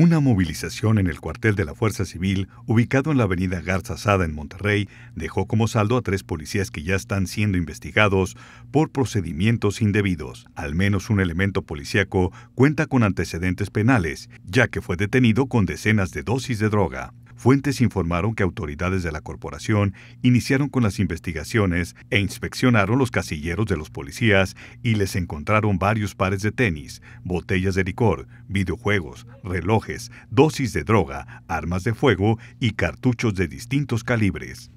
Una movilización en el cuartel de la Fuerza Civil, ubicado en la avenida Garza Sada en Monterrey, dejó como saldo a tres policías que ya están siendo investigados por procedimientos indebidos. Al menos un elemento policíaco cuenta con antecedentes penales, ya que fue detenido con decenas de dosis de droga. Fuentes informaron que autoridades de la corporación iniciaron con las investigaciones e inspeccionaron los casilleros de los policías y les encontraron varios pares de tenis, botellas de licor, videojuegos, relojes, dosis de droga, armas de fuego y cartuchos de distintos calibres.